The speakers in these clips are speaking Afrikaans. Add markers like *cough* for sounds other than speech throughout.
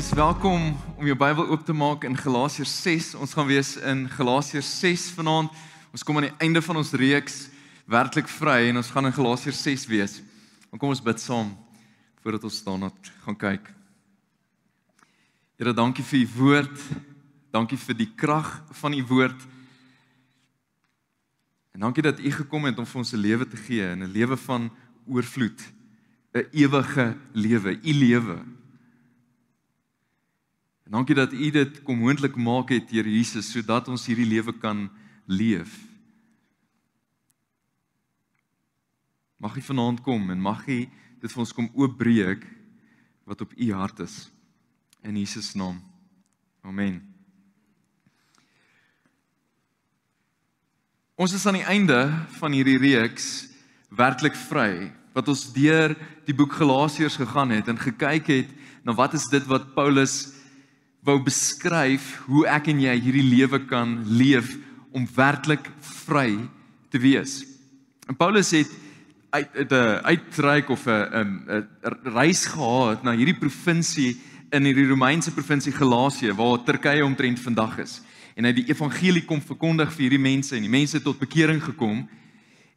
is welkom om jou Bybel oop te maak in Galasiërs 6. Ons gaan wees in Galasiërs 6 vanaand. Ons kom aan die einde van ons reeks werklik vry en ons gaan in Galasiërs 6 wees. Maar kom ons bid saam voordat ons daarna gaan kyk. Here, dankie vir u woord. Dankie vir die krag van u woord. En dankie dat u gekom het om vir ons 'n lewe te gee, 'n lewe van oorvloed, 'n ewige lewe, u lewe En dankie dat U dit kom moontlik maak het deur Jesus sodat ons hierdie lewe kan leef. Mag U vanaand kom en mag U dit vir ons kom oopbreek wat op U hart is in Jesus naam. Amen. Ons is aan die einde van hierdie reeks werklik vry wat ons deur die boek Galasiërs gegaan het en gekyk het na wat is dit wat Paulus wou beskryf hoe ek en jy hierdie lewe kan leef om werklik vry te wees. En Paulus het uit uit 'n eh, uitreik of 'n eh, 'n ehm, eh, reis gehad na hierdie provinsie in hierdie Romeinse provinsie Galasië waar Turkye omtrent vandag is. En hy het die evangelie kom verkondig vir hierdie mense en die mense tot bekering gekom.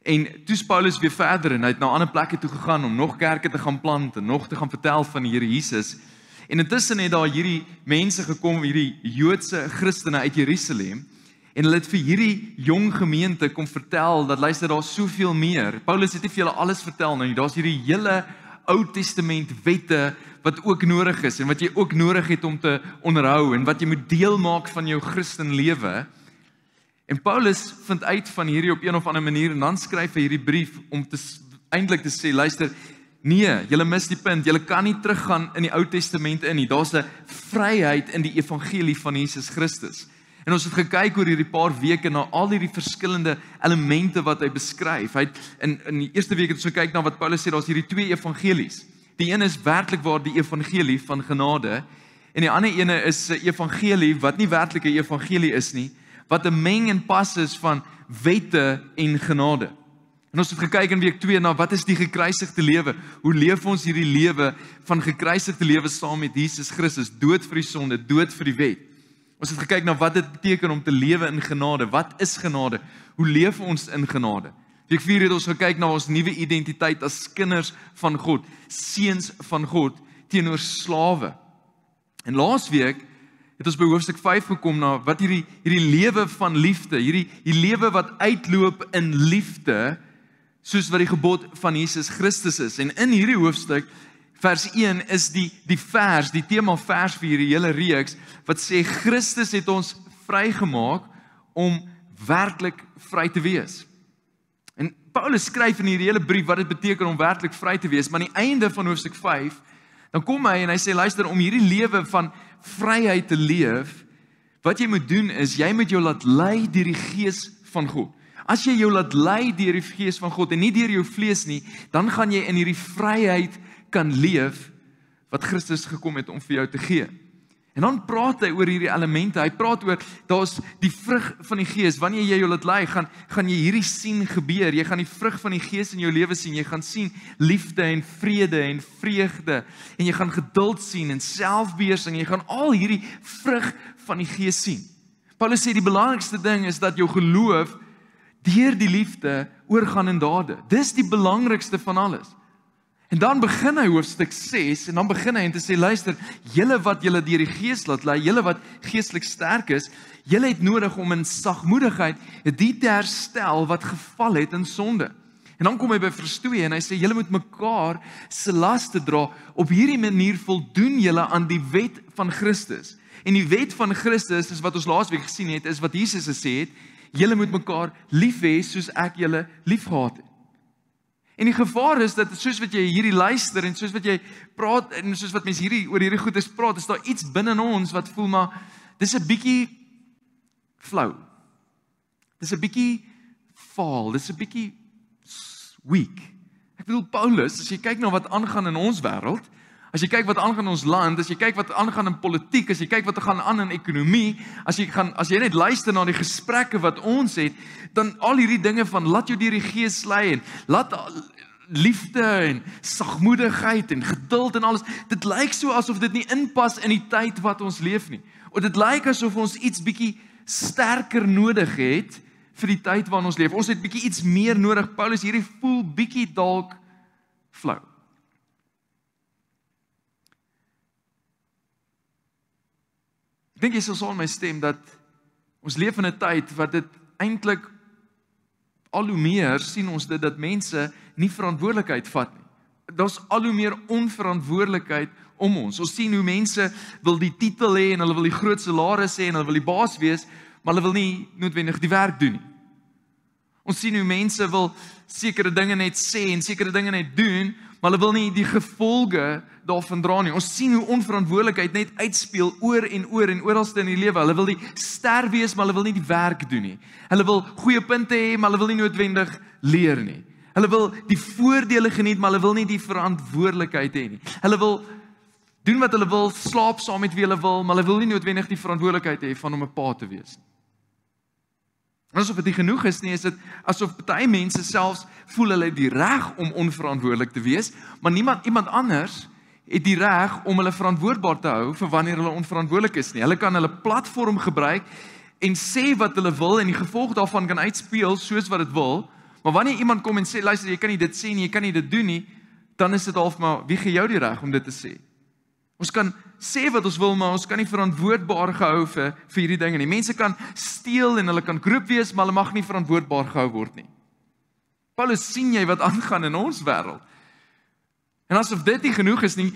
En toe Paulus weer verder en hy het na ander plekke toe gegaan om nog kerke te gaan plant en nog te gaan vertel van die Here Jesus. En intussen het daar hierdie mense gekom, hierdie Joodse Christene uit Jerusalem, en hulle het vir hierdie jong gemeente kom vertel dat luister daar soveel meer. Paulus het nie vir julle alles vertel nou nie. Daar's hierdie hele Ou Testament wette wat ook nodig is en wat jy ook nodig het om te onderhou en wat jy moet deel maak van jou Christen lewe. En Paulus vind uit van hierdie op een of ander manier en dan skryf hy hierdie brief om te eintlik te sê luister Nee, julle mis die punt. Julle kan nie teruggaan in die Ou Testament in nie. Daar's 'n vryheid in die evangelie van Jesus Christus. En ons het gekyk oor hierdie paar weke na al hierdie verskillende elemente wat hy beskryf. Hy het in in die eerste week het ons gekyk na wat Paulus sê, daar's hierdie twee evangelies. Die een is werklik waar die evangelie van genade en die ander ene is 'n evangelie wat nie werklik 'n evangelie is nie, wat 'n meng en pas is van wette en genade. En ons het gekyk in week 2 na wat is die gekruisigde lewe? Hoe leef ons hierdie lewe van gekruisigde lewe saam met Jesus Christus, dood vir die sonde, dood vir die wet? Ons het gekyk na wat dit beteken om te lewe in genade. Wat is genade? Hoe leef ons in genade? Week 4 het ons gekyk na ons nuwe identiteit as kinders van God, seuns van God teenoor slawe. En laasweek het ons by hoofstuk 5 gekom na wat hierdie hierdie lewe van liefde, hierdie hierdie lewe wat uitloop in liefde soos wat die gebod van Jesus Christus is. En in hierdie hoofstuk vers 1 is die die vers, die tema vers vir hierdie hele reeks wat sê Christus het ons vrygemaak om werklik vry te wees. En Paulus skryf in hierdie hele brief wat dit beteken om werklik vry te wees, maar aan die einde van hoofstuk 5 dan kom hy en hy sê luister om hierdie lewe van vryheid te leef, wat jy moet doen is jy moet jou laat lei deur die gees van God. As jy jou laat lei deur die gees van God en nie deur jou vlees nie, dan gaan jy in hierdie vryheid kan leef wat Christus gekom het om vir jou te gee. En dan praat hy oor hierdie elemente. Hy praat oor daar's die vrug van die gees. Wanneer jy jou laat lei, gaan gaan jy hierdie sien gebeur. Jy gaan die vrug van die gees in jou lewe sien. Jy gaan sien liefde en vrede en vreugde en jy gaan geduld sien en selfbeheersing. Jy gaan al hierdie vrug van die gees sien. Paulus sê die belangrikste ding is dat jou geloof deur die liefde oorgaan in dade. Dis die belangrikste van alles. En dan begin hy hoofstuk 6 en dan begin hy en te sê luister, julle wat julle deur die gees laat lei, julle wat geestelik sterk is, julle het nodig om in sagmoedigheid die te herstel wat geval het in sonde. En dan kom hy by vers 2 en hy sê julle moet mekaar se laste dra. Op hierdie manier voldoen julle aan die wet van Christus. En die wet van Christus is wat ons laasweek gesien het, is wat Jesus gesê het, julle moet mekaar lief hê soos ek julle liefgehad het. En die gevaar is dat soos wat jy hierdie luister en soos wat jy praat en soos wat mense hierdie oor hierdie goedes praat, is daar iets binne in ons wat voel maar dis 'n bietjie flou. Dis 'n bietjie faal, dis 'n bietjie weak. Ek bedoel Paulus, as jy kyk na nou wat aangaan in ons wêreld, As jy kyk wat aangaan ons land, as jy kyk wat aangaan in politiek, as jy kyk wat gaan aan in ekonomie, as jy gaan as jy net luister na die gesprekke wat ons het, dan al hierdie dinge van laat jou deur die gees lei en laat liefde en sagmoedigheid en geduld en alles, dit lyk so asof dit nie inpas in die tyd wat ons leef nie. Of dit lyk asof ons iets bietjie sterker nodig het vir die tyd waarin ons leef. Ons het bietjie iets meer nodig. Paulus hierdie voel bietjie dalk flou. dink jy sou saam my stem dat ons leef in 'n tyd wat dit eintlik al hoe meer sien ons dit dat mense nie verantwoordelikheid vat nie. Daar's al hoe meer onverantwoordelikheid om ons. Ons sien hoe mense wil die titel hê en hulle wil die groot salaris hê en hulle wil die baas wees, maar hulle wil nie noodwendig die werk doen nie. Ons sien hoe mense wil sekere dinge net sê en sekere dinge net doen, maar hulle wil nie die gevolge daarvan dra nie. Ons sien hoe onverantwoordelikheid net uitspeel oor en oor en oralste in die lewe. Hulle wil die ster wees, maar hulle wil nie die werk doen nie. Hulle wil goeie punte hê, maar hulle wil nie noodwendig leer nie. Hulle wil die voordele geniet, maar hulle wil nie die verantwoordelikheid hê nie. Hulle wil doen wat hulle wil, slaap saam met wie hulle wil, maar hulle wil nie noodwendig die verantwoordelikheid hê van om 'n pa te wees nie. En asof dit nie genoeg is nie, is dit asof baie mense selfs voel hulle het die reg om onverantwoordelik te wees, maar niemand iemand anders het die reg om hulle verantwoordbaar te hou vir wanneer hulle onverantwoordelik is nie. Hulle kan hulle platform gebruik en sê wat hulle wil en die gevolg daarvan kan uitspeel soos wat dit wil. Maar wanneer iemand kom en sê luister jy kan nie dit sê nie, jy kan nie dit doen nie, dan is dit half maar wie gee jou die reg om dit te sê? Ons kan sê wat ons wil, maar ons kan nie verantwoordbaar gehou vir vir hierdie dinge nie. Mense kan steel en hulle kan groep wees, maar hulle mag nie verantwoordbaar gehou word nie. Paulus sien jy wat aangaan in ons wêreld. En asof dit nie genoeg is nie,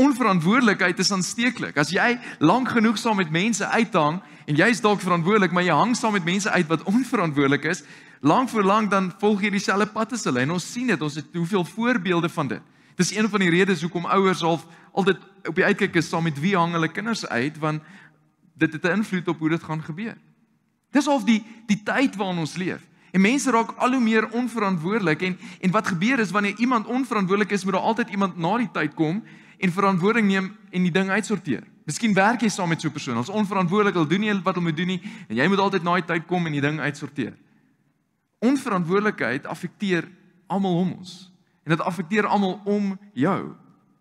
onverantwoordelikheid is aansteeklik. As jy lank genoeg saam met mense uithang en jy's dalk verantwoordelik, maar jy hang saam met mense uit wat onverantwoordelik is, lank voor lank dan volg jy dieselfde pad as hulle. En ons sien dit, ons het soveel voorbeelde van dit. Dis een van die redes hoekom ouers al altyd op die uitkyk is saam met wie hang hulle kinders uit want dit het 'n invloed op hoe dit gaan gebeur. Dis of die die tyd waarin ons leef. En mense raak al hoe meer onverantwoordelik en en wat gebeur is wanneer iemand onverantwoordelik is, moet daar altyd iemand na die tyd kom en verantwoording neem en die ding uitsorteer. Miskien werk jy saam met so 'n persoon. Hulle is onverantwoordelik. Hulle doen nie wat hulle moet doen nie en jy moet altyd na die tyd kom en die ding uitsorteer. Onverantwoordelikheid affekteer almal om ons en dit affekteer almal om jou.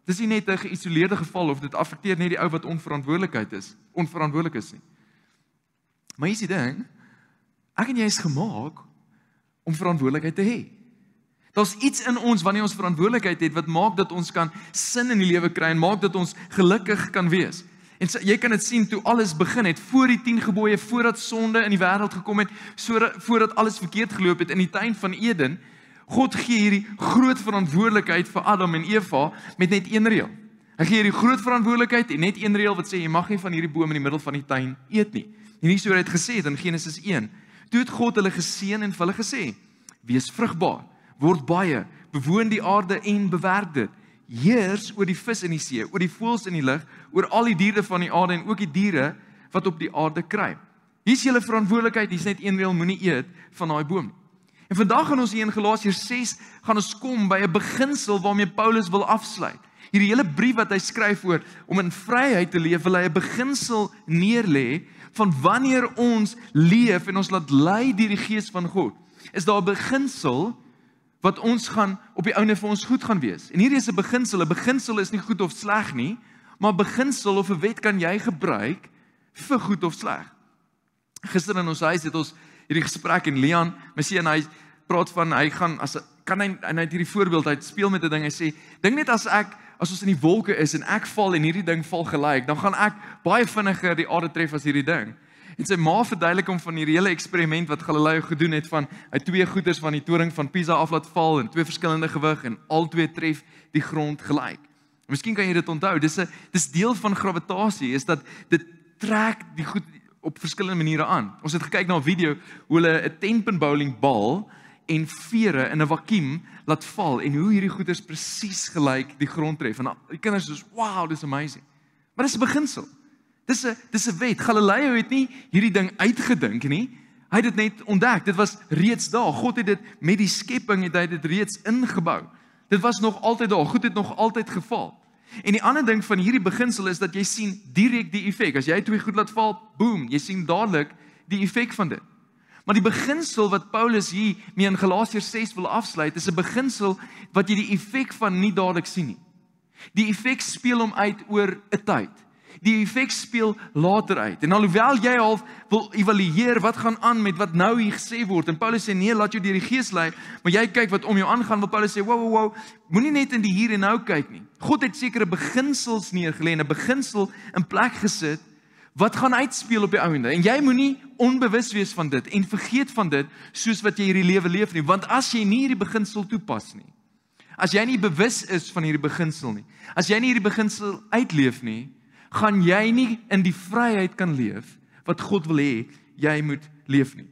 Dis nie net 'n geïsoleerde geval of dit affekteer net die ou wat onverantwoordelikheid is, onverantwoordelik is nie. Maar hier's die ding. Ek en jy is gemaak om verantwoordelikheid te hê. Daar's iets in ons wanneer ons verantwoordelikheid het wat maak dat ons kan sin in die lewe kry en maak dat ons gelukkig kan wees. En so, jy kan dit sien toe alles begin het voor die 10 gebooie voordat sonde in die wêreld gekom het, so voordat alles verkeerd geloop het in die tuin van Eden, God gee hierdie groot verantwoordelikheid vir Adam en Eva met net een reël. Hy gee hierdie groot verantwoordelikheid en net een reël wat sê jy mag nie van hierdie boom in die middel van die tuin eet nie. En hier sou hy dit gesê het in Genesis 1. Toe het God hulle geseën en vir hulle gesê: "Wees vrugbaar, word baie, bewoon die aarde en bewerk dit. Heers oor die vis in die see, oor die voëls in die lug, oor al die diere van die aarde en ook die diere wat op die aarde kruip." Hier is julle verantwoordelikheid, hier's net een reël, moenie eet van daai boom nie. En vandag gaan ons hier in Galasiërs 6 gaan ons kom by 'n beginsel waarmee Paulus wil afsluit. Hierdie hele brief wat hy skryf oor om in vryheid te leef, wil hy 'n beginsel neerlê van wanneer ons leef en ons laat lei deur die Gees van God. Is daar 'n beginsel wat ons gaan op die ouene vir ons goed gaan wees. En hierdie is 'n beginsel. 'n Beginsel is nie goed of sleg nie, maar beginsel of 'n wet kan jy gebruik vir goed of sleg. Gister in ons huis het ons hierdie gesprek en Leon, my seun, hy praat van hy gaan as kan hy en hy het hierdie voorbeeld, hy speel met 'n ding en sê, dink net as ek as ons in die wolke is en ek val en hierdie ding val gelyk, dan gaan ek baie vinniger die aarde tref as hierdie ding. En sy ma verduidelik hom van hierdie hele eksperiment wat Galileo gedoen het van hy twee goeders van die toring van Pisa af laat val in twee verskillende gewig en albei tref die grond gelyk. Miskien kan jy dit onthou. Dis 'n dis deel van gravitasie is dat dit trek die goed op verskillende maniere aan. Ons het gekyk na 'n video hoe hulle 'n tenpin bowling bal en vere in 'n vakuum laat val en hoe hierdie goeders presies gelyk die grond tref. En die kinders sê: "Wow, this is amazing." Maar dis 'n beginsel. Dis 'n dis 'n wet. Galileo het nie hierdie ding uitgedink nie. Hy het dit net ontdek. Dit was reeds daar. God het dit met die skepping het hy dit reeds ingebou. Dit was nog altyd daar. Goed het nog altyd geval. En die ander ding van hierdie beginsel is dat jy sien direk die effek. As jy twee goed laat val, boem, jy sien dadelik die effek van dit. Maar die beginsel wat Paulus hier mee in Galasiërs 6 wil afsluit, is 'n beginsel wat jy die effek van nie dadelik sien nie. Die effek speel hom uit oor 'n tyd die effek speel later uit. En alhoewel jy half wil evalueer wat gaan aan met wat nou hier gesê word en Paulus sê nee, laat jou deur die Gees lei, maar jy kyk wat om jou aangaan, wil Paulus sê, "Wow, wow, wow, moenie net in die hier en nou kyk nie. God het sekere beginsels neergelê en 'n beginsel in plek gesit wat gaan uitspeel op die ouende. En jy moenie onbewus wees van dit en vergeet van dit soos wat jy hierdie lewe leef nie, want as jy nie hierdie beginsel toepas nie, As jy nie bewus is van hierdie beginsel nie, as jy nie hierdie beginsel uitleef nie, gaan jy nie in die vryheid kan leef wat God wil hê jy moet leef nie.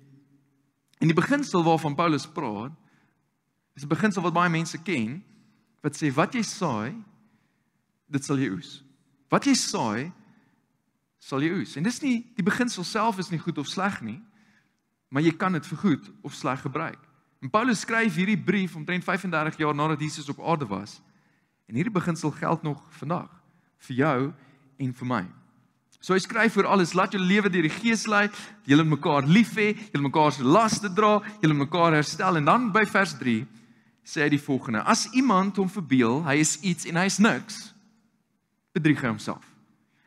En die beginsel waarvan Paulus praat, is 'n beginsel wat baie mense ken wat sê wat jy saai, dit sal jy oes. Wat jy saai, sal jy oes. En dis nie die beginsel self is nie goed of sleg nie, maar jy kan dit vir goed of sleg gebruik. En Paulus skryf hierdie brief omtrent 35 jaar nadat Jesus op aarde was. En hierdie beginsel geld nog vandag vir jou en vir my. So hy skryf vir alles, laat julle lewe deur die Gees lei, julle mekaar lief hê, julle mekaar se laste dra, julle mekaar herstel en dan by vers 3 sê hy die volgende: As iemand hom verbeel, hy is iets en hy is niks, bedrieg hy homself.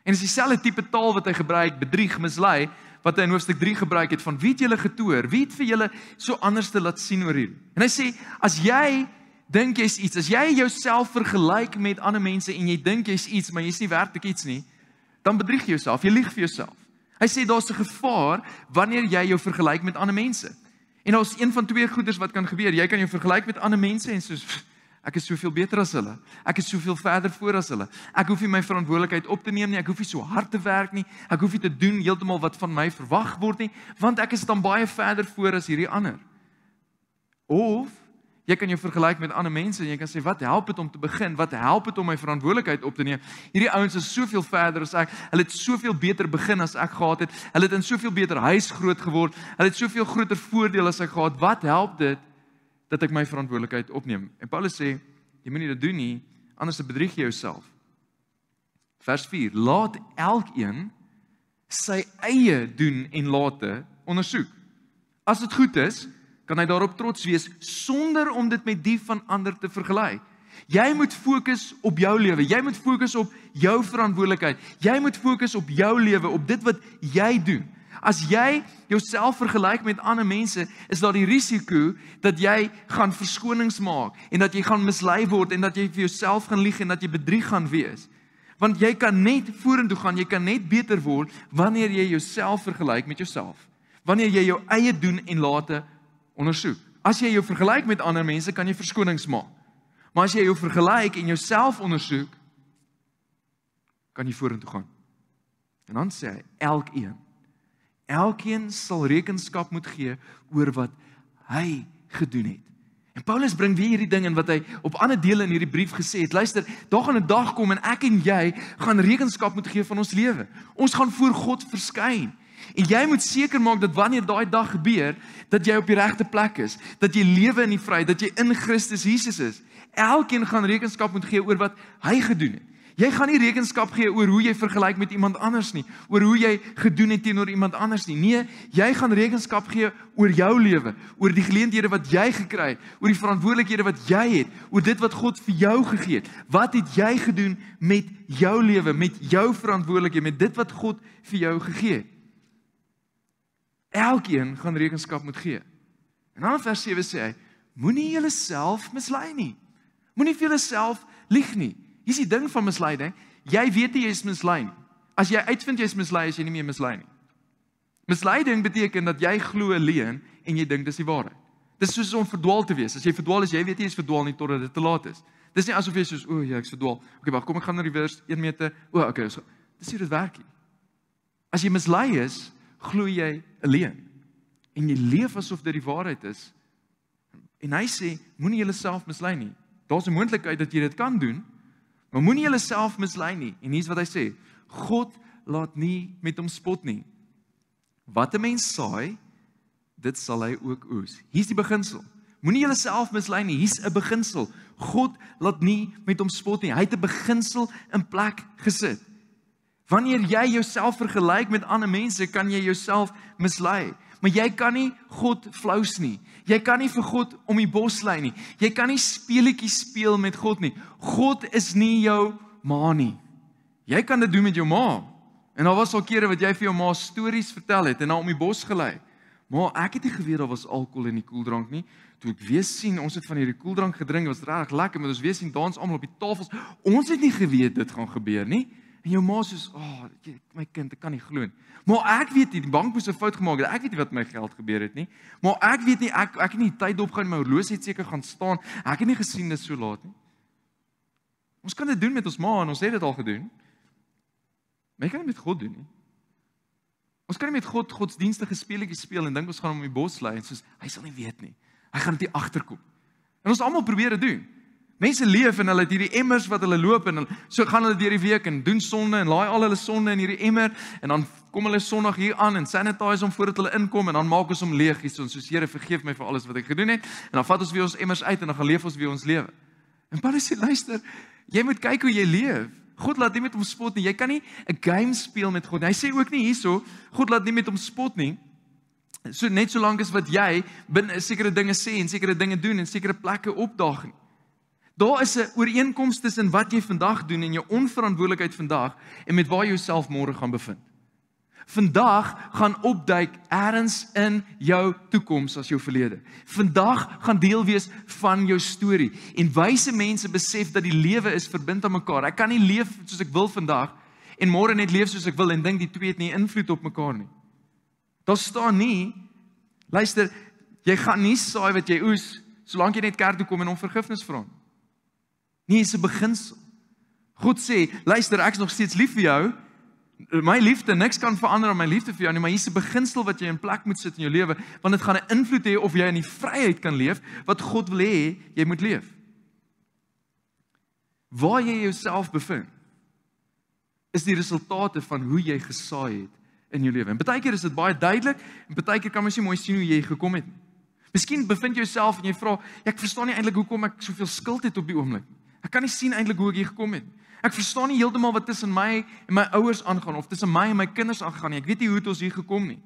En dis dieselfde tipe taal wat hy gebruik, bedrieg, mislei, wat hy in hoofstuk 3 gebruik het van wie het julle getoer? Wie het vir julle so anders te laat sien oor hier? En hy sê, as jy dink jy's iets. As jy jouself vergelyk met ander mense en jy dink jy's iets, maar jy's nie werklik iets nie, dan bedrieg jy jouself. Jy lieg vir jouself. Hy sê daar's 'n gevaar wanneer jy jou vergelyk met ander mense. En daar's een van twee goeders wat kan gebeur. Jy kan jou vergelyk met ander mense en soos ek is soveel beter as hulle. Ek is soveel verder voor as hulle. Ek hoef nie my verantwoordelikheid op te neem nie. Ek hoef nie so hard te werk nie. Ek hoef nie te doen heeltemal wat van my verwag word nie, want ek is dan baie verder voor as hierdie ander. Of Jy kan jou vergelyk met ander mense en jy kan sê wat help dit om te begin? Wat help dit om my verantwoordelikheid op te neem? Hierdie ouens is soveel verder as ek. Hulle het soveel beter begin as ek gehad het. Hulle het in soveel beter huis groot geword. Hulle het soveel groter voordele as ek gehad. Wat help dit dat ek my verantwoordelikheid opneem? En Paulus sê, jy moenie dit doen nie, anders bedrieg jy jouself. Vers 4: Laat elkeen sy eie doen en late ondersoek. As dit goed is, kan hy daarop trots wees sonder om dit met die van ander te vergelyk. Jy moet fokus op jou lewe. Jy moet fokus op jou verantwoordelikheid. Jy moet fokus op jou lewe, op dit wat jy doen. As jy jouself vergelyk met ander mense, is daar die risiko dat jy gaan verskonings maak en dat jy gaan mislei word en dat jy vir jouself gaan lieg en dat jy bedrieg gaan wees. Want jy kan net vorentoe gaan, jy kan net beter word wanneer jy jouself vergelyk met jouself. Wanneer jy jou eie doen en late ondersoek. As jy jou vergelyk met ander mense, kan jy verskonings maak. Maar as jy jou vergelyk en jouself ondersoek, kan jy vorentoe gaan. En dan sê hy, elkeen elkeen sal rekenskap moet gee oor wat hy gedoen het. En Paulus bring weer hierdie ding in wat hy op ander dele in hierdie brief gesê het. Luister, daar gaan 'n dag kom en ek en jy gaan rekenskap moet gee van ons lewe. Ons gaan voor God verskyn. En jy moet seker maak dat wanneer daai dag gebeur, dat jy op die regte plek is, dat jy lewe in die vryheid, dat jy in Christus Jesus is. Elkeen gaan rekenskap moet gee oor wat hy gedoen het. Jy gaan nie rekenskap gee oor hoe jy vergelyk met iemand anders nie, oor hoe jy gedoen het teenoor iemand anders nie. Nee, jy gaan rekenskap gee oor jou lewe, oor die geleenthede wat jy gekry het, oor die verantwoordelikhede wat jy het, oor dit wat God vir jou gegee het. Wat het jy gedoen met jou lewe, met jou verantwoordelikhede, met dit wat God vir jou gegee het? Elkeen gaan rekenskap moet gee. En dan in vers 7 sê hy: Moenie jouself mislei nie. Moenie vir jouself lieg nie. Hier's die ding van misleiding. Jy weet jy is mislei. Nie. As jy uitvind jy is mislei, is jy nie meer mislei nie. Misleiding beteken dat jy glo 'n leuen en jy dink dis die waarheid. Dis soos om verdwaal te wees. As jy verdwaal is, jy weet jy is verdwaal nie totdat dit te laat is. Dis nie asof jy soos o, ja, ek is verdwaal. Okay, wag, kom ek gaan na die weer 1 meter. O, okay, so. Dis hoe dit werk hier. As jy mislei is, glo jy alleen. En jy leef asof dit die waarheid is. En hy sê, moenie jouself mislei nie. Daar's 'n moontlikheid dat jy dit kan doen, maar moenie jouself mislei nie. En hier's wat hy sê, God laat nie met hom spot nie. Wat 'n mens saai, dit sal hy ook oes. Hier's die beginsel. Moenie jouself mislei nie. Hier's 'n beginsel. God laat nie met hom spot nie. Hy het 'n beginsel in plek gesit. Wanneer jy jouself vergelyk met ander mense, kan jy jouself mislei. Maar jy kan nie God flous nie. Jy kan nie vir God om die bos lei nie. Jy kan nie speelietjies speel met God nie. God is nie jou ma nie. Jy kan dit doen met jou ma. En daar was al kere wat jy vir jou ma stories vertel het en haar om die bos gelei. Maar ek het nie geweet daar was alkohol in die koeldrank nie. Toe ek weer sien ons het van hierdie koeldrank gedrink, was regtig lekker, maar ons weer sien dans almal op die tafels. Ons het nie geweet dit gaan gebeur nie en jou ma sê, "Ag, my kind, ek kan nie glo nie." Maar ek weet nie, die bank moes 'n fout gemaak het. Ek weet nie wat my geld gebeur het nie. Maar ek weet nie ek ek het nie tyd dop gaan my horlosie seker gaan staan. Ek het nie gesien dit so laat nie. Ons kan dit doen met ons ma en ons het dit al gedoen. Maar jy kan dit met God doen nie. Ons kan nie met God godsdienstige speletjies speel en dink ons gaan hom in die bos lei en soos hy sal nie weet nie. Hy gaan net agterkom. En ons almal probeer dit doen. Mense leef en hulle het hierdie emmers wat hulle loop en hulle, so gaan hulle deur die week en doen sonde en laai al hulle sonde in hierdie emmer en dan kom hulle Sondag hier aan en sanitize hom voordat hulle inkom en dan maak ons hom leeg hier so en soos Here vergeef my vir alles wat ek gedoen het en dan vat ons weer ons emmers uit en dan gaan leef ons weer ons lewe. En Paulus sê luister, jy moet kyk hoe jy leef. God laat nie met hom spot nie. Jy kan nie 'n game speel met God. Hy sê ook nie hierso God laat nie met hom spot nie. So net solank as wat jy binne sekere dinge sê en sekere dinge doen en sekere plekke opdaag nie. Daar is 'n ooreenkoms tussen wat jy vandag doen en jou onverantwoordelikheid vandag en met waar jy jouself môre gaan bevind. Vandag gaan opduik ergens in jou toekoms as jou verlede. Vandag gaan deel wees van jou storie en wyse mense besef dat die lewe is verbind aan mekaar. Ek kan nie leef soos ek wil vandag en môre net leef soos ek wil en dink die twee het nie invloed op mekaar nie. Daar staan nie luister jy gaan nie saai wat jy oes solank jy net kerk toe kom en hom vergifnis vra nie. Nie is 'n beginsel. God sê, luister, ek is nog steeds lief vir jou. My liefde niks kan verander aan my liefde vir jou nie, maar hier's 'n beginsel wat jy in plek moet sit in jou lewe, want dit gaan 'n invloed hê of jy in die vryheid kan leef wat God wil hê jy moet leef. Waar jy jouself bevind is die resultate van hoe jy gesaai het in jou lewe. En baie keer is dit baie duidelik en baie keer kan mens nie mooi sien hoe jy gekom het nie. Miskien bevind jy jouself en jy vra, ek verstaan nie eintlik hoekom ek soveel skuld het op die oomblik nie. Ek kan nie sien eintlik hoe ek hier gekom het. Ek verstaan nie heeltemal wat tussen my en my ouers aangaan of tussen my en my kinders aangaan nie. Ek weet nie hoe dit ons hier gekom nie.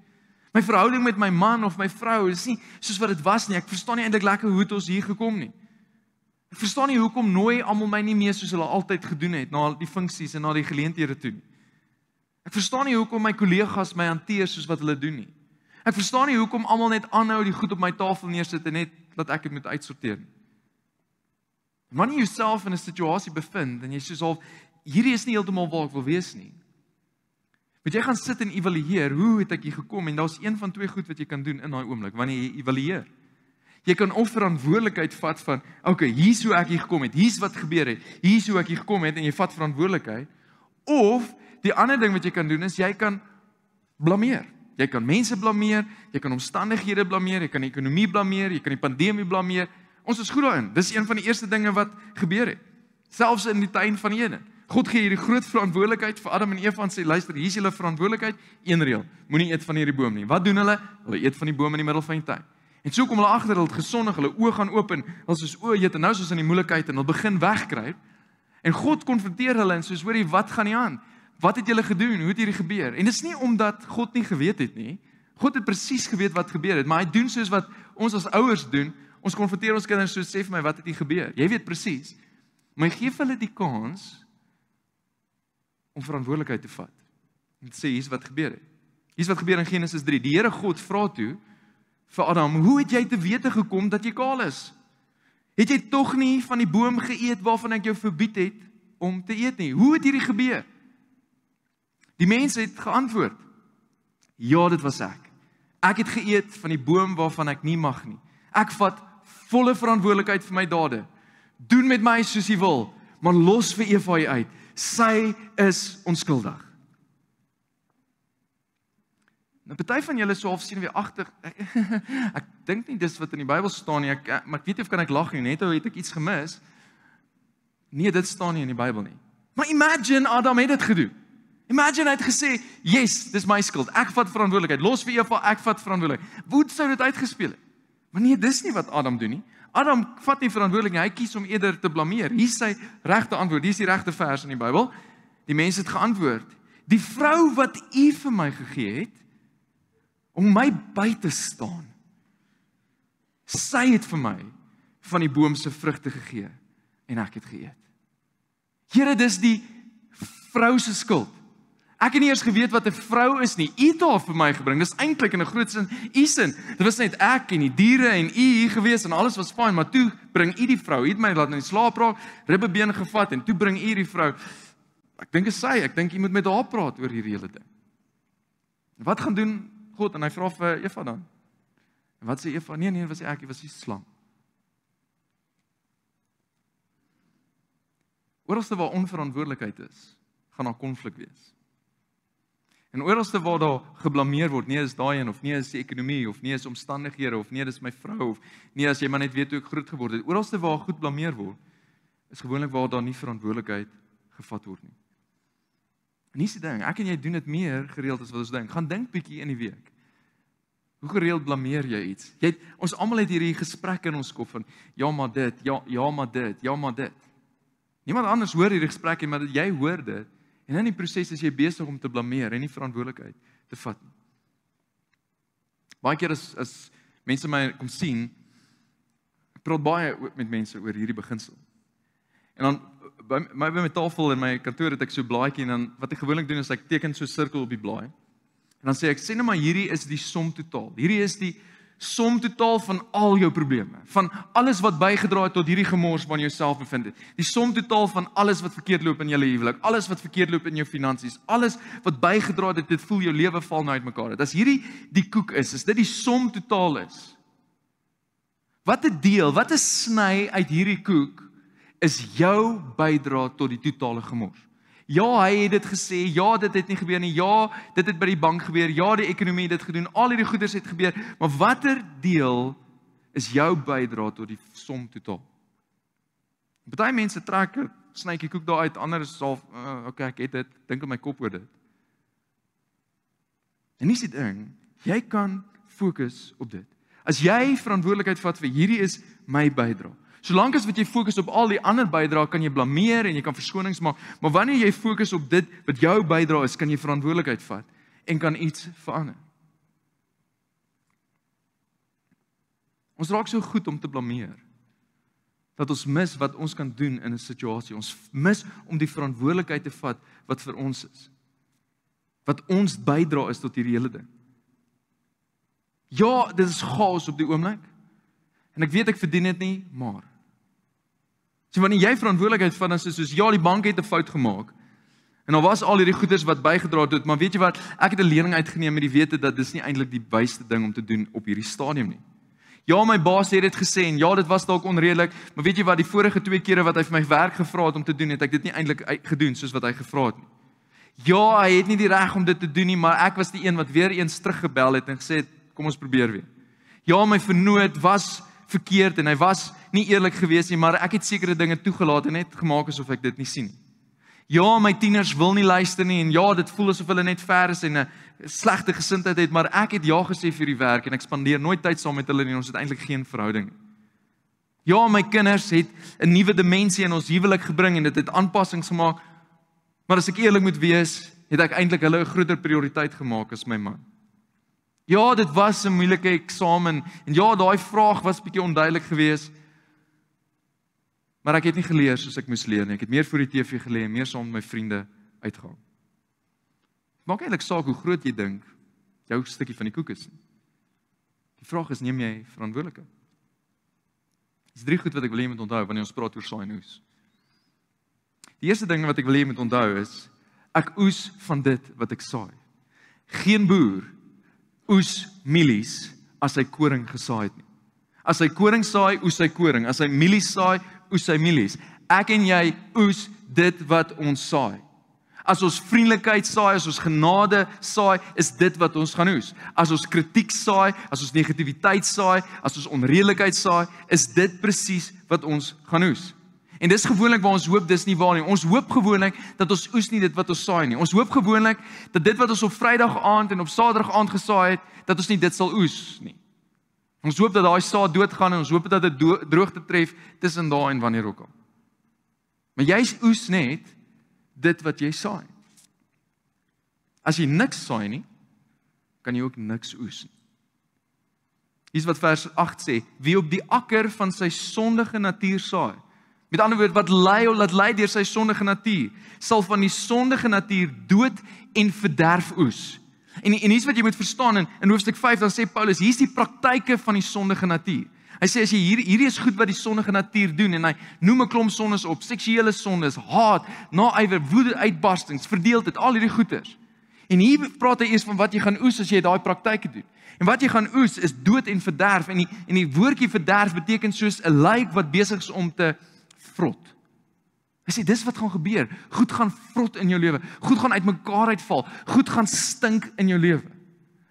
My verhouding met my man of my vrou is nie soos wat dit was nie. Ek verstaan nie eintlik lekker hoe dit ons hier gekom nie. Ek verstaan nie hoekom nooi almal my nie meer soos hulle altyd gedoen het na die funksies en na die geleenthede toe nie. Ek verstaan nie hoekom my kollegas my hanteer soos wat hulle doen nie. Ek verstaan nie hoekom almal net aanhou die goed op my tafel neersit en net laat ek dit moet uitsorteer nie. Wanneer jy jouself in 'n situasie bevind en jy sê so hierdie is nie heeltemal waar ek wil wees nie. Moet jy gaan sit en evalueer, hoe het ek hier gekom en daar's een van twee goed wat jy kan doen in daai oomblik wanneer jy evalueer. Jy kan of verantwoordelikheid vat van, okay, hier's hoe ek hier gekom het, hier's wat gebeur het, hier's hoe ek hier gekom het en jy vat verantwoordelikheid of die ander ding wat jy kan doen is jy kan blameer. Jy kan mense blameer, jy kan omstandighede blameer, jy kan die ekonomie blameer, jy kan die pandemie blameer, Ons is goed daarin. Dis een van die eerste dinge wat gebeur het. Selfs in die tuin van Eden. God gee hierdie groot verantwoordelikheid vir Adam en Eva en sê luister, hier is julle verantwoordelikheid. Een reël, moenie eet van hierdie boom nie. Wat doen hulle? Hulle eet van die boom in die middel van die tuin. En so kom hulle agter hulle het gesondig, hulle oë gaan oop en hulle sê o, jette, nou is ons in die moeilikheid en hulle begin wegkruip. En God konfronteer hulle en sê hoorie, wat gaan nie aan? Wat het julle gedoen? Hoe het hierdie gebeur? En dit is nie omdat God nie geweet het nie. God het presies geweet wat gebeur het, maar hy doen soos wat ons as ouers doen Ons konfronteer ons kinders so sê vir my wat het hier gebeur? Jy weet presies. My gee vir hulle die kans om verantwoordelikheid te vat en te sê hier's wat gebeur het. Hier's wat gebeur in Genesis 3. Die Here God vra toe vir Adam, "Hoe het jy te wete gekom dat jy kaal is? Het jy tog nie van die boom geëet waarvan ek jou verbied het om te eet nie? Hoe het hierdie gebeur?" Die mens het geantwoord, "Ja, dit was ek. Ek het geëet van die boom waarvan ek nie mag nie. Ek vat volle verantwoordelikheid vir my dade. Doen met my soos U wil, maar los vir Eva uit. Sy is onskuldig. Nou party van julle sou half sien wie agter ek, *laughs* ek dink nie dis wat in die Bybel staan nie. Ek maar ek weet nie of kan ek lag nie. Netou het ek iets gemis. Nee, dit staan nie in die Bybel nie. Maar imagine Adam het dit gedoen. Imagine hy het gesê, "Yes, dis my skuld. Ek vat verantwoordelikheid. Los vir Eva, ek vat verantwoordelikheid." Hoe sou dit uitgespeel het? Maar nee, dis nie wat Adam doen nie. Adam vat nie verantwoordelikheid nie. Hy kies om eerder te blameer. Hier is sy regte antwoord. Hier is die regte vers in die Bybel. Die mense het geantwoord: "Die vrou wat U vir my gegee het om my by te staan, sy het vir my van die boom se vrugte gegee en ek het geëet." Here, dis die vrou se skuld. Ek het nie eers geweet wat 'n vrou is nie. U het haar vir my gebring. Dis eintlik in 'n groot sin u sin. Dit was net ek en die diere en u hier gewees en alles was fyn, maar toe bring u die vrou. U het my laat in slaap raak, ribbebeen gevat en toe bring u die vrou. Ek dink dit is sy. Ek dink jy moet met haar praat oor hierdie hele ding. En wat gaan doen God en hy vra vir Eva dan? En wat sê Eva? Nee nee, was ek, was die slang. Oralste waar onverantwoordelikheid is, gaan daar konflik wees. En oralste waar daar geblameer word, nie is daai een of nie is die ekonomie of nie is omstandighede of nie dis my vrou of nie as jy maar net weet hoe ek groot geword het. Oralste waar goed blameer word is gewoonlik waar daar nie verantwoordelikheid gevat word nie. En dis die ding, ek en jy doen dit meer gereeld as wat ons dink. Gaan dink bietjie in die week. Hoe gereeld blameer jy iets? Jy het, ons almal het hierdie gesprek in ons kop van ja maar dit, ja ja maar dit, ja maar dit. Niemand anders hoor hierdie gesprek nie, maar jy hoor dit. En in die proses is jy besig om te blameer en nie verantwoordelikheid te vat nie. Baie keer as as mense my kom sien, praat baie met mense oor hierdie beginsel. En dan by my by my tafel in my kantoor het ek so 'n blaadjie en dan wat ek gewoonlik doen is ek teken so 'n sirkel op die blaai. En dan sê ek sê net nou maar hierdie is die som totaal. Hierdie is die som totaal van al jou probleme, van alles wat bygedra het tot hierdie gemors wat jy self bevind het. Die som totaal van alles wat verkeerd loop in jou huwelik, alles wat verkeerd loop in jou finansies, alles wat bygedra het dit voel jou lewe val nou uitmekaar. Dit as hierdie die koek is, as dit die som totaal is. Wat 'n deel, wat 'n sny uit hierdie koek is jou bydrae tot die totale gemors. Ja, hy het dit gesê. Ja, dit het nie gebeur nie. Ja, dit het by die bank gebeur. Ja, die ekonomie het dit gedoen. Al hierdie goeders het gebeur. Maar watter deel is jou bydrae tot die som totaal? Party mense trek 'n snytjie koek daar uit. Ander sê, uh, "Oké, okay, ek het dit. Dink in my kop oor dit." En dis die ding. Jy kan fokus op dit. As jy verantwoordelikheid vat vir hierdie is my bydrae. Solank as wat jy fokus op al die ander bydraes kan jy blameer en jy kan verskonings maak, maar wanneer jy fokus op dit wat jou bydra is, kan jy verantwoordelikheid vat en kan iets verander. Ons raak so goed om te blameer dat ons mis wat ons kan doen in 'n situasie. Ons mis om die verantwoordelikheid te vat wat vir ons is. Wat ons bydra is tot hierdie hele ding. Ja, dit is chaos op die oomblik. En ek weet ek verdien dit nie, maar Sien wanneer jy verantwoordelikheid vat dan sê soos ja, die bank het 'n fout gemaak. En al was al hierdie goeders wat bygedra het, maar weet jy wat, ek het 'n lening uitgeneem met die wete dat dis nie eintlik die wysste ding om te doen op hierdie stadium nie. Ja, my baas het dit gesê en ja, dit was dalk onredelik, maar weet jy wat, die vorige twee kere wat hy vir my werk gevra het om te doen, het ek dit nie eintlik gedoen soos wat hy gevra het nie. Ja, hy het nie die reg om dit te doen nie, maar ek was die een wat weer eens teruggebel het en gesê het, kom ons probeer weer. Ja, my vernoot was verkeerd en hy was nie eerlik gewees nie, maar ek het sekere dinge toegelaat en net gemaak asof ek dit nie sien nie. Ja, my tieners wil nie luister nie en ja, dit voel asof hulle net ver is en 'n slegte gesindheid het, maar ek het ja gesê vir die werk en ek spandeer nooit tyd saam met hulle nie. Ons het eintlik geen verhouding nie. Ja, my kinders het 'n nuwe dimensie in ons huwelik gebring en dit het, het aanpassings gemaak. Maar as ek eerlik moet wees, het ek eintlik hulle 'n groter prioriteit gemaak as my man. Ja, dit was 'n moeilike eksamen en ja, daai vraag was bietjie onduidelik geweest. Maar ek het nie geleer soos ek moes leer nie. Ek het meer voor die TV gelê en meer saam met my vriende uitgegaan. Maak eintlik saak hoe groot jy dink jou stukkie van die koek is nie. Die vraag is, neem jy verantwoordelikheid? Dis drie goed wat ek wil hê jy moet onthou wanneer ons praat oor saai en oes. Die eerste ding wat ek wil hê jy moet onthou is ek oes van dit wat ek saai. Geen boer oes mielies as hy koring gesaai het nie. As hy koring saai, oes hy koring, as hy mielies saai, oes hy mielies. Ek en jy oes dit wat ons saai. As ons vriendelikheid saai, as ons genade saai, is dit wat ons gaan oes. As ons kritiek saai, as ons negativiteit saai, as ons onredelikheid saai, is dit presies wat ons gaan oes. En dis gewoonlik waar ons hoop, dis nie waar nie. Ons hoop gewoonlik dat ons oes nie dit wat ons saai nie. Ons hoop gewoonlik dat dit wat ons op Vrydag aand en op Saterdag aand gesaai het, dat ons nie dit sal oes nie. Ons hoop dat daai saad doodgaan en ons hoop dat dit droogte tref tussen daai en wanneer ook al. Maar jy oes net dit wat jy saai. As jy niks saai nie, kan jy ook niks oes nie. Hier's wat vers 8 sê: Wie op die akker van sy sondige natuur saai, Met ander woorde wat lei of laat lei deur sy sondige natuur, sal van die sondige natuur dood en verderf oes. En en hier's wat jy moet verstaan in in hoofstuk 5 dan sê Paulus, hier's die praktyke van die sondige natuur. Hy sê as jy hier hierdie is goed wat die sondige natuur doen en hy noem 'n klomp sondes op, seksuele sondes, haat, naaiwer, woede uitbarstings, verdeeld dit al hierdie goeters. En hier praat hy eers van wat jy gaan oes as jy daai praktyke doen. En wat jy gaan oes is dood en verderf en die, en die woordjie verderf beteken soos 'n lijk wat besig is om te vrot. Is dit dis wat gaan gebeur? Goed gaan vrot in jou lewe. Goed gaan uitmekaar uitval. Goed gaan stink in jou lewe.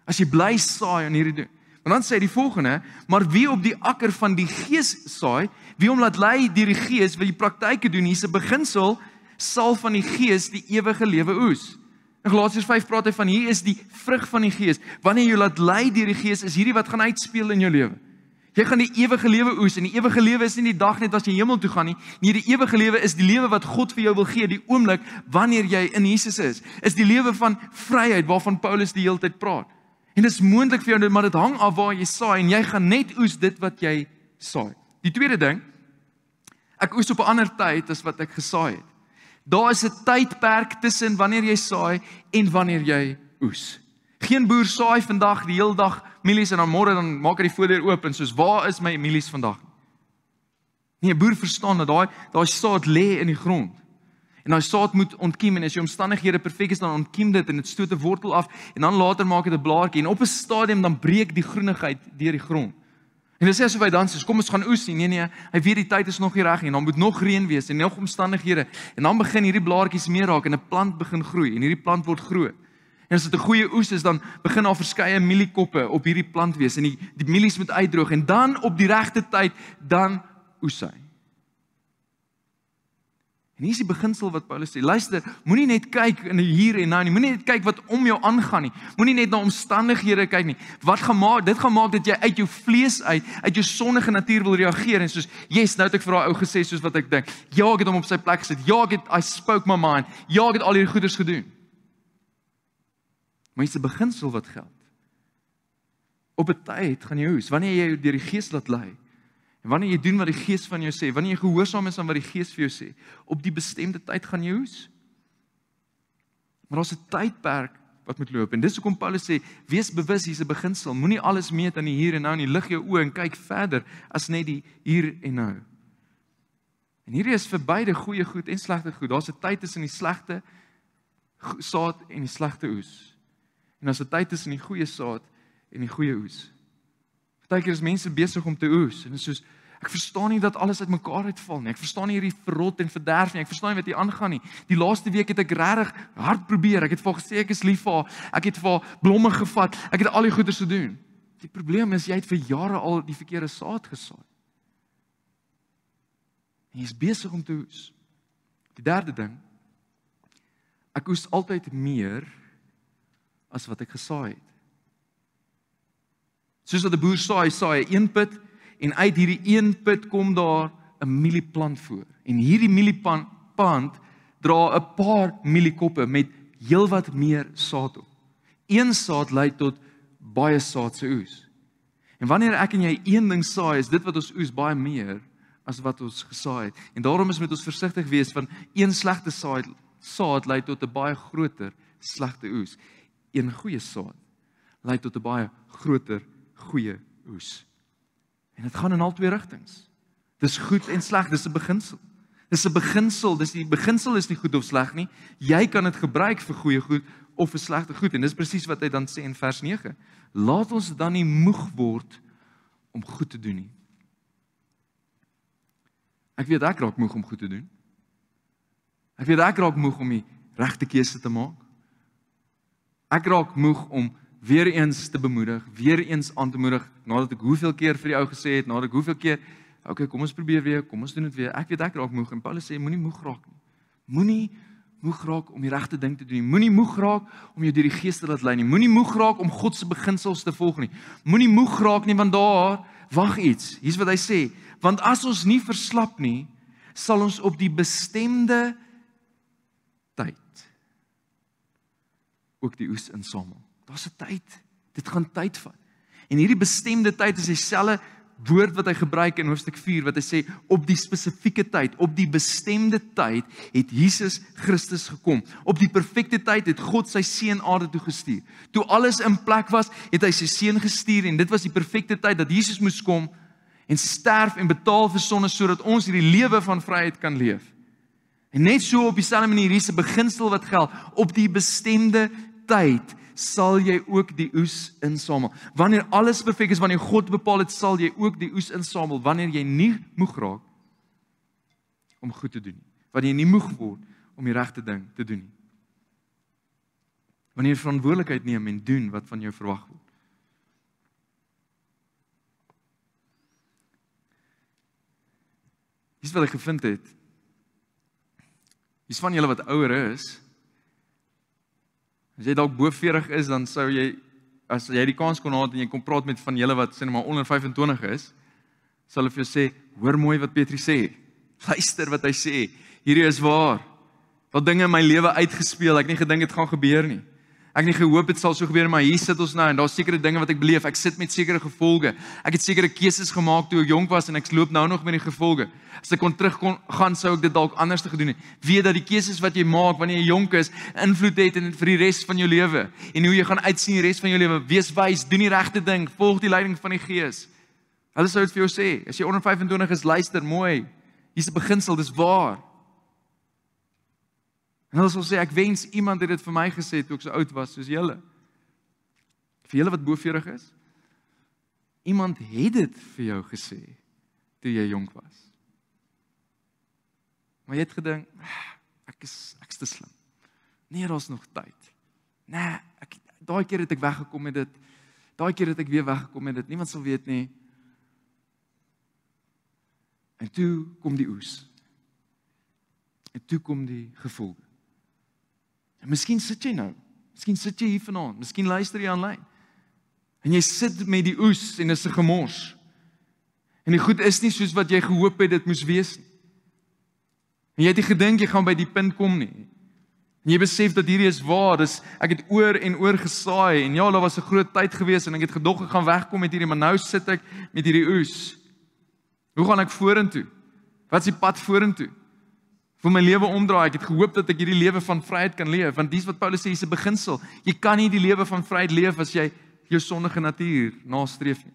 As jy bly saai en hierdie doen. En dan sê hy die volgende, maar wie op die akker van die gees saai, wie hom laat lei deur die gees, wil die praktyke doen, hierse beginsel sal van die gees die ewige lewe oes. In Galasiërs 5 praat hy van hier is die vrug van die gees. Wanneer jy laat lei deur die gees, is hierdie wat gaan uitspeel in jou lewe. Jy gaan die ewige lewe oes en die ewige lewe is nie die dag net as jy hemel toe gaan nie. Nee, die ewige lewe is die lewe wat God vir jou wil gee die oomblik wanneer jy in Jesus is. Is die lewe van vryheid waarvan Paulus die hele tyd praat. En dit is moontlik vir jou, maar dit hang af waar jy saai en jy gaan net oes dit wat jy saai. Die tweede ding, ek oes op 'n ander tyd as wat ek gesaai het. Daar is 'n tydperk tussen wanneer jy saai en wanneer jy oes. Geen boer saai vandag die hele dag mielies en dan môre dan maak hy die voordeur oop en soos waar is my mielies vandag? Nee, boer verstaan dat daai daai saad lê in die grond. En daai saad moet ontkiem en as die omstandighede perfek is dan ontkiem dit en dit stoot 'n wortel af en dan later maak dit 'n blaartjie en op 'n stadium dan breek die groenigheid deur die grond. En dit sê asof hy dan sê, kom ons gaan oes nie. Nee nee, hy weet die tyd is nog nie reg nie en dan moet nog reën wees en nog omstandighede en dan begin hierdie blaartjies meer raak en 'n plant begin groei en hierdie plant word groot. En as dit 'n goeie oes is, dan begin daar verskeie mieliekoppe op hierdie plant wees en die, die mielies moet uitdroog en dan op die regte tyd dan oes hy. En hier is die beginsel wat Paulus sê: Luister, moenie net kyk in hier en nou nie, moenie net kyk wat om jou aangaan nie. Moenie net na omstandighede kyk nie. Wat gemaak, dit gaan maak dat jy uit jou vlees uit, uit jou sonnige natuur wil reageer en soos, "Yes, nou het ek vir daai ou gesê soos wat ek dink. Ja, ek het hom op sy plek gesit. Ja, ek het I spoke my mind. Ja, ek het al hierdie goeders gedoen." Maar dis 'n beginsel wat geld. Op 'n tyd gaan jy hoes, wanneer jy deur die Gees laat lei. En wanneer jy doen wat die Gees van jou sê, wanneer jy gehoorsaam is aan wat die Gees vir jou sê, op die bestemde tyd gaan jy hoes. Maar daar's 'n tydperk wat moet loop en dis hoekom Paulus sê, wees bewus hier's 'n beginsel. Moenie alles meet aan die hier en nou nie. Lig jou oë en kyk verder as net die hier en nou. En hierdie is vir beide goeie goed en slegte goed. Daar's 'n tyd tussen die slegte saad en die slegte oes. En as 'n tyd is in die goeie saad en die goeie oes. Partykeer is mense besig om te oes en soos ek verstaan nie dat alles uitmekaar uitval nie. Ek verstaan nie hierdie verrot en verderf nie. Ek verstaan nie wat hier aangaan nie. Die laaste week het ek regtig hard probeer. Ek het vir haar gesê ek is lief vir haar. Ek het vir haar blomme gevat. Ek het al die goeders gedoen. Die probleem is jy het vir jare al die verkeerde saad gesaai. Jy is besig om te oes. Die derde ding ek oes altyd meer as wat ek gesaai het. Soos wat 'n boer saai, saai hy een put en uit hierdie een put kom daar 'n mielieplant voor. En hierdie mielieplant dra 'n paar mieliekoppe met heelwat meer saad op. Een saad lei tot baie saad se oes. En wanneer ek en jy een ding saai, is dit wat ons oes baie meer as wat ons gesaai het. En daarom is met ons versigtig wees van een slegte saad saad lei tot 'n baie groter slegte oes een goeie saad lei tot 'n baie groter goeie oes. En dit gaan in al twee rigtings. Dis goed en sleg, dis 'n beginsel. Dis 'n beginsel, dis die beginsel is nie goed of sleg nie. Jy kan dit gebruik vir goeie goed of vir slegte goed en dis presies wat hy dan sê in vers 9. Laat ons dan nie moeg word om goed te doen nie. Ek weet ek raak moeg om goed te doen. Ek weet ek raak moeg om die regte keuse te maak. Ek raak moeg om weer eens te bemoedig, weer eens aan te moedig nadat ek hoeveel keer vir die ou gesê het, nadat ek hoeveel keer, okay, kom ons probeer weer, kom ons doen dit weer. Ek weet ek raak moeg en Paulus sê moenie moeg raak nie. Moenie moeg raak om die regte ding te doen. Moenie moeg raak om jou deur die Gees te laat lei nie. Moenie moeg raak om God se beginsels te volg nie. Moenie moeg raak nie want daar wag iets. Hier's wat hy sê, want as ons nie verslap nie, sal ons op die bestemde ook die oes insamel. Daar's 'n tyd. Dit gaan tyd vat. En hierdie bestemde tyd is dieselfde woord wat hy gebruik in hoofstuk 4 wat hy sê op die spesifieke tyd, op die bestemde tyd het Jesus Christus gekom. Op die perfekte tyd het God sy seun aarde toe gestuur. Toe alles in plek was, het hy sy seun gestuur en dit was die perfekte tyd dat Jesus moes kom en sterf en betaal vir sonde sodat ons hierdie lewe van vryheid kan leef. En net so op dieselfde manier hierdie se beginsel wat geld op die bestemde tyd sal jy ook die oes insamel. Wanneer alles perfek is, wanneer God bepaal het, sal jy ook die oes insamel wanneer jy nie moeg raak om goed te doen nie. Wanneer jy nie moeg word om die regte ding te doen nie. Wanneer jy verantwoordelikheid neem en doen wat van jou verwag word. Dis wat ek gevind het. Dis van julle wat ouer is, As jy dalk bo 40 is, dan sou jy as jy die kans kon haat en jy kom praat met van julle wat sê maar onder 25 is, sal hulle vir jou sê, hoor mooi wat Petrus sê. Luister wat hy sê. Hierdie is waar. Wat dinge in my lewe uitgespeel, ek nie gedink dit gaan gebeur nie. Ek het nie gehoop dit sal so gebeur maar hier sit ons nou en daar's sekere dinge wat ek beleef. Ek sit met sekere gevolge. Ek het sekere keuses gemaak toe ek jonk was en ek loop nou nog met die gevolge. As ek kon terug kon gaan sou ek dit dalk anders te gedoen het. Weet dat die keuses wat jy maak wanneer jy jonk is, invloed het in vir die res van jou lewe en hoe jy gaan uitsien die res van jou lewe. Wees wys, doen die regte ding, volg die leiding van die Gees. Hulle sou dit vir jou sê. As jy onder 25 is, luister mooi. Hier's 'n beginsel, dis waar. En hulle sal sê ek wens iemand het dit vir my gesê toe ek so oud was soos julle. Vir julle wat boveerig is, iemand het dit vir jou gesê toe jy jonk was. Maar jy het gedink, ah, ek is ek is te slim. Nee, daar's nog tyd. Nee, ek daai keer het ek weggekom met dit. Daai keer het ek weer weggekom met dit. Niemand sal weet nie. En toe kom die oes. En toe kom die gevolge. En miskien sit jy nou. Miskien sit jy hier vanaand. Miskien luister jy aanlyn. En jy sit met die oes en is 'n gemors. En die goed is nie soos wat jy gehoop het dit moes wees nie. En jy het nie gedink jy gaan by die punt kom nie. En jy besef dat hierdie is waar. Dis ek het oor en oor gesaai en ja, daar was 'n groot tyd gewees en ek het gedog ek gaan wegkom met hierdie, maar nou sit ek met hierdie oes. Hoe gaan ek vorentoe? Wat is die pad vorentoe? vir my lewe omdraai. Ek het gehoop dat ek hierdie lewe van vryheid kan leef, want dis wat Paulus sê, dis 'n beginsel. Jy kan nie die lewe van vryheid leef as jy jou sondige natuur nastreef nie.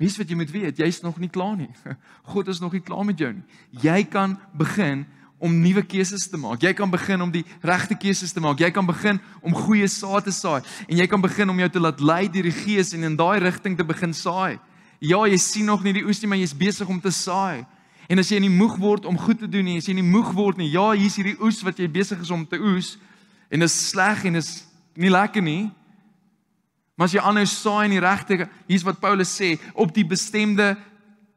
Wie's wat jy moet weet, jy's nog nie klaar nie. *laughs* God is nog nie klaar met jou nie. Jy kan begin om nuwe keuses te maak. Jy kan begin om die regte keuses te maak. Jy kan begin om goeie saad te saai en jy kan begin om jou te laat lei deur die Gees en in daai rigting te begin saai. Ja, jy sien nog nie die oes nie, maar jy's besig om te saai. En as jy nie moeg word om goed te doen nie, as jy nie moeg word nie, ja, hier's hierdie oes wat jy besig is om te oes en is sleg en is nie lekker nie. Maar as jy aanhou saai in die regte, hier's wat Paulus sê, op die bestemde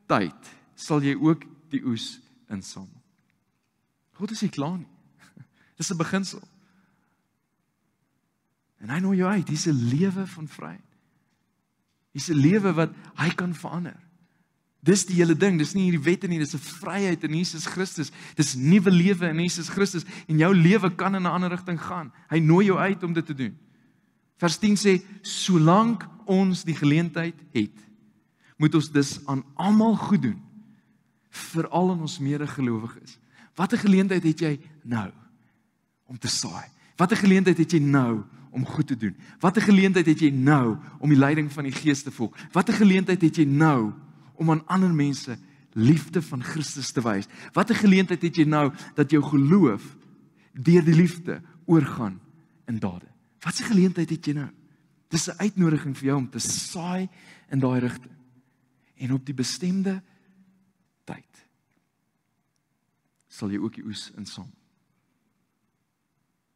tyd sal jy ook die oes insamel. God is nie klaar nie. *laughs* Dis 'n beginsel. En hy nooi jou uit, dis 'n lewe van vryheid. Dis 'n lewe wat hy kan verander. Dis die hele ding, dis nie hierdie wette nie, dis 'n vryheid in Jesus Christus. Dis nuwe lewe in Jesus Christus en jou lewe kan in 'n ander rigting gaan. Hy nooi jou uit om dit te doen. Vers 10 sê: "Solank ons die geleentheid het, moet ons dus aan almal goed doen, veral aan ons medegelowiges." Wat 'n geleentheid het jy nou om te saai? Wat 'n geleentheid het jy nou om goed te doen? Wat 'n geleentheid het jy nou om die leiding van die Gees te volg? Wat 'n geleentheid het jy nou om om aan ander mense liefde van Christus te wys. Wat 'n geleentheid het jy nou dat jou geloof deur die liefde oorgaan in dade? Wat 'n geleentheid het jy nou? Dis 'n uitnodiging vir jou om te saai in daai rigting en op die bestemde tyd sal jy ook die oes insaam.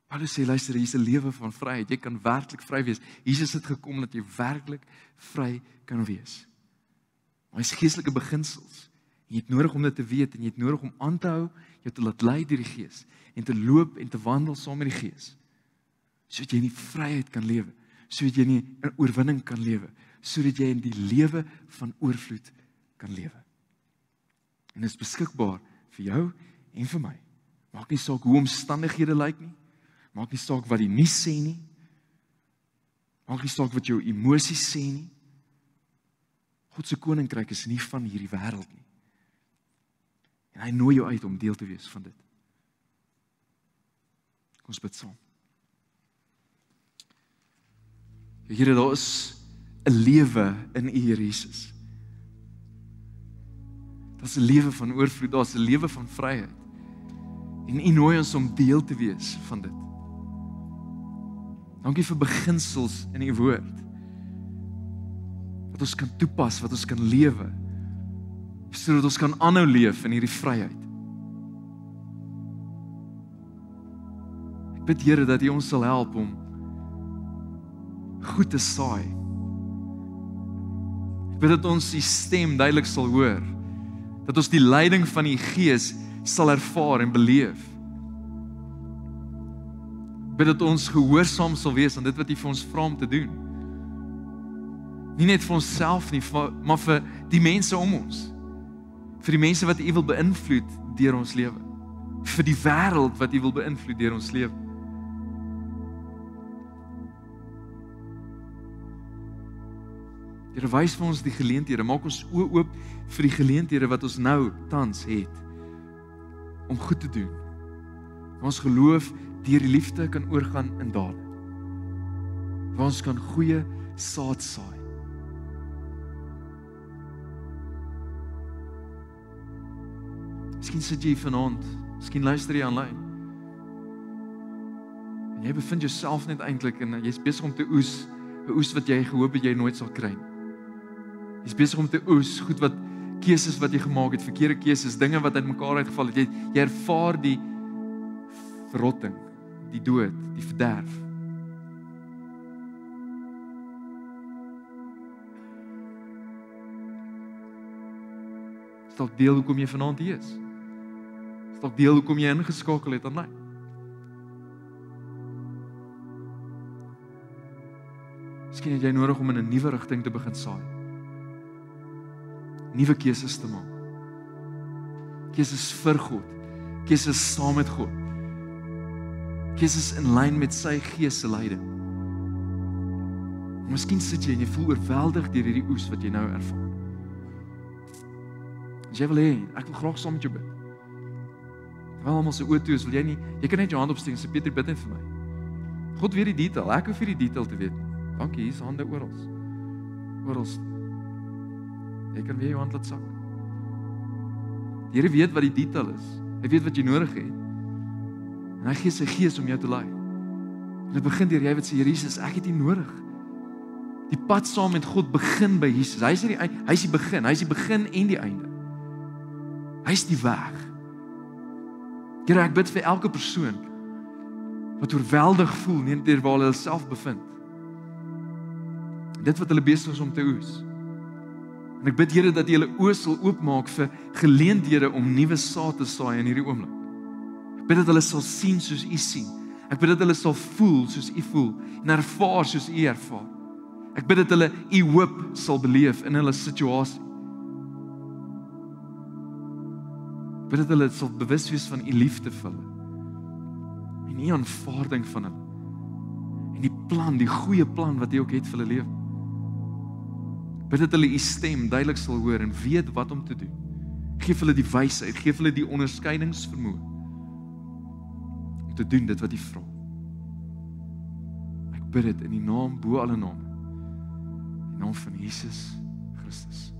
Paulus sê luister, hier's 'n lewe van vryheid. Jy kan werklik vry wees. Jesus het gekom dat jy werklik vry kan wees. Maar dis geestelike beginsels. Jy het nodig om dit te weet en jy het nodig om aan te hou jou te laat lei deur die Gees en te loop en te wandel saam met die Gees. Sodat jy in die vryheid kan lewe, sodat jy in oorwinning kan lewe, sodat jy in die lewe van oorvloed kan lewe. En dit is beskikbaar vir jou en vir my. Maak nie saak hoe omstandighede lyk nie. Maak nie saak wat die nuus sê nie. Maak nie saak wat jou emosies sê nie. God se koninkryk is nie van hierdie wêreld nie. En hy nooi jou uit om deel te wees van dit. Kom ons bid saam. Here, daar is 'n lewe in U, Jesus. Dit is 'n lewe van oorvloed, daar's 'n lewe van vryheid. En U nooi ons om deel te wees van dit. Dankie vir beginsels in U woord wat ons kan toepas, wat ons kan lewe sodat ons kan aanhou leef in hierdie vryheid. Ek bid Here dat U ons sal help om goed te saai. Ek bid dat ons U stem duidelik sal hoor. Dat ons die leiding van U Gees sal ervaar en beleef. Ek bid dat ons gehoorsaam sal wees aan dit wat U vir ons vra om te doen nie net vir onsself nie, maar vir die mense om ons. Vir die mense wat U wil beïnvloed deur ons lewe. Vir die wêreld wat U wil beïnvloed deur ons lewe. Here wys vir ons die geleenthede, maak ons oë oop vir die geleenthede wat ons nou tans het om goed te doen. Waar ons geloof deur liefde kan oorgaan in dade. Waar ons kan goeie saad saai. Miskien sit jy vanaand, miskien luister jy aanlyn. En jy bevind jouself net eintlik in jy's besig om te oes, 'n oes wat jy gehoop het jy nooit sal kry nie. Jy's besig om te oes goed wat keuses wat jy gemaak het, verkeerde keuses, dinge wat uitmekaar uitgeval het. Jy jy ervaar die verrotting, die dood, die verderf. tot deel hoekom jy vanaand hier is. Dis dalk deel hoekom jy ingeskakel het aanlyn. Miskien het jy nodig om in 'n nuwe rigting te begin saai. Nuwe keuses te maak. Keuses vir God. Keuses saam met God. Keuses in lyn met sy gees se leiding. Miskien sit jy en jy voel oorweldig deur hierdie oes wat jy nou ervaar. Jy wil hê ek wil graag saam met jou bid. Terwyl almal se oë toe is, wil jy nie jy kan net jou hand opsteek en sê Pieter bid net vir my. God weet die detail. Ek hoef vir die detail te weet. Dankie, hier's hande oral. Oral. Jy kan weer jou hand laat sak. Die Here weet wat die detail is. Hy weet wat jy nodig het. En hy gee sy gees om jou te lei. En dit begin deur jy wat sê Here Jesus, ek het U nodig. Die pad saam met God begin by Jesus. Hy is die hy is die begin, hy is die begin en die einde. Hy is die weg. Here, ek bid vir elke persoon wat oorweldig voel nie deur waar hulle self bevind. Dit wat hulle besig is om te oes. En ek bid Here dat U hulle oë sal oopmaak vir geleenthede om nuwe saad te saai in hierdie oomblik. Ek bid dat hulle sal sien soos U sien. Ek bid dat hulle sal voel soos U voel en ervaar soos U ervaar. Ek bid dat hulle U hoop sal beleef in hulle situasie. Bid dat hulle sal bewus wees van u liefde vir hulle. En u aanvaarding van hulle. En die plan, die goeie plan wat u ook het vir hulle lewe. Bid dat hulle u stem duidelik sal hoor en weet wat om te doen. Geef hulle die wysheid, gee hulle die onderskeidingsvermoë om te doen dit wat u vra. Ek bid dit in die naam bo alle name. In die naam van Jesus Christus.